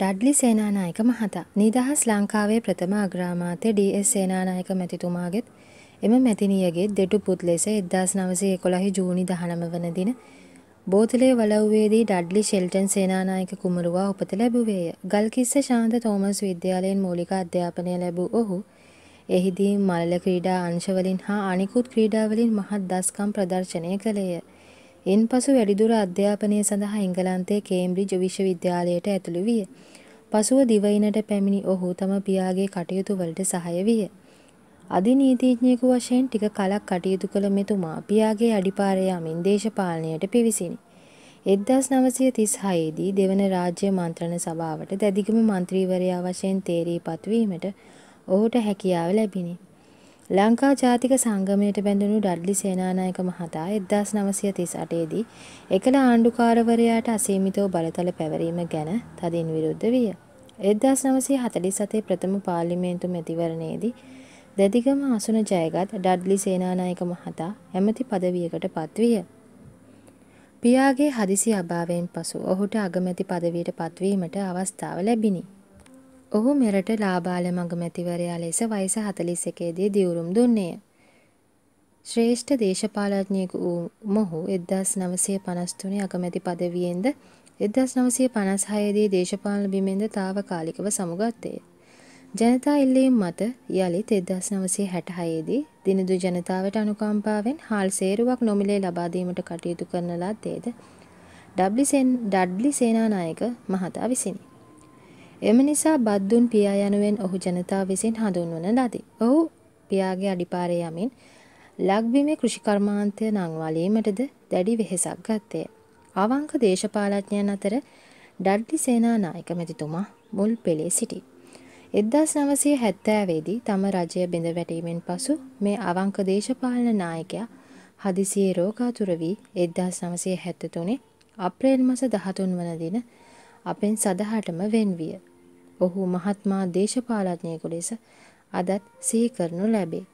Dudley Senanayake මහතා නිදහස් ලංකාවේ ප්‍රථම අග්‍රාමාත්‍ය ඩී.එස්. සේනානායක මැතිතුමාගෙත් එම මැතිනියගේ දෙටු පුත් ලෙස 1911 ජූනි 19 වන දින බෝතලේ වලව්වේදී ඩඩ්ලි ෂෙල්ටන් සේනානායක කුමරුවා උපත ලැබුවේය. ගල්කිස්ස ශාන්ත තෝමස් විද්‍යාලයෙන් මූලික අධ්‍යාපනය ලැබූ ඔහු එහිදී මල්ල ක්‍රීඩා අංශවලින් හා අනිකුත් ක්‍රීඩාවලින් මහත් දස්කම් ප්‍රදර්ශනය කළේය. එන්පසු වැඩිදුර අධ්‍යාපනය සඳහා එංගලන්තයේ කේම්බ්‍රිජ් විශ්වවිද්‍යාලයට ඇතුළු විය. පසුව දිවයිනට පැමිණි ඔහු තම පියාගේ කටයුතු වලට සහාය විය. අධිනීතිඥයෙකු වශයෙන් ටික කලක් කටයුතු කළ මෙතුමා පියාගේ අඩිපාරේ යමින් දේශපාලනයට පිවිසිනි. 1936 දී දෙවන රාජ්‍ය මන්ත්‍රණ සභාවට දැදිගම මන්ත්‍රීවරයා වශයෙන් තේරීපත් වීමට ඔහුට හැකියාව ලැබිනි. ලංකා ජාතික සංගමයට බැඳුණු ඩඩ්ලි සේනානායක මහතා 1938 දී එකල ආණ්ඩුකාරවරයාට අසීමිතව බලතල පැවරීම ගැන තදින් විරුද්ධ විය. 1947 ප්‍රථම පාර්ලිමේන්තු මැතිවරණයේදී දැදිගම අසුන ජයගත් ඩඩ්ලි සේනානායක මහතා ඇමති පදවියකට පත්විය. පියාගේ හදිසි අභාවයෙන් පසු ඔහුට අගමැති පදවියට පත්වීමට අවස්ථාව ලැබිණි. ඔහු මෙරට ලාබාල මගමැතිවරයා ලෙස වයස 41 දී දියුරුම් දුන්නේය. ශ්‍රේෂ්ඨ දේශපාලඥයෙකු වූ මොහු 1953 අගමැති පදවියෙන්ද 1956 දී දේශපාලන බිමෙන්ද తాවකාලිකව සමුගත්තේය. ජනතා ඉල්ලීම් මත යළිත් 1966 දී දිනදු ජනතාවට අනුකම්පාවෙන් හාල් සේරුවක් නොමිලේ ලබා දීමට කටයුතු කරන ලද්දේද ඩඩ්ලි සේනානායක මහතා විසිනි. එම නිසා බද්දුන් පියා යනුවෙන් ඔහු ජනතාව විසින් හඳුන්වන ලදී. ඔහු පියාගේ අඩිපාරේ යමින් ලක්බිමේ කෘෂිකර්මාන්තය නංවාලීමටද දැඩි වෙහෙසක් ගත්තේ. අවංක දේශපාලඥයන් අතර ඩඩ්ඩි සේනානායක මැතිතුමා මුල් පෙළේ සිටි. එදදාස් නවසය හැත්තෑවේදී තම රජය බිඳ වැටීමෙන් පසු මේ අවංක දේශපාලන නායකයා හදිසියේ රෝගාතුර වී එදදාස් නවසය හැත්තතුනේ අප්‍රේල් මස දහතුන් වන දින අපෙන් සදහටම වෙන්විය. ඔහු මහත්මා දේශපාලනඥයෙකු ලෙස අදත් සිහි කරනු ලැබේ.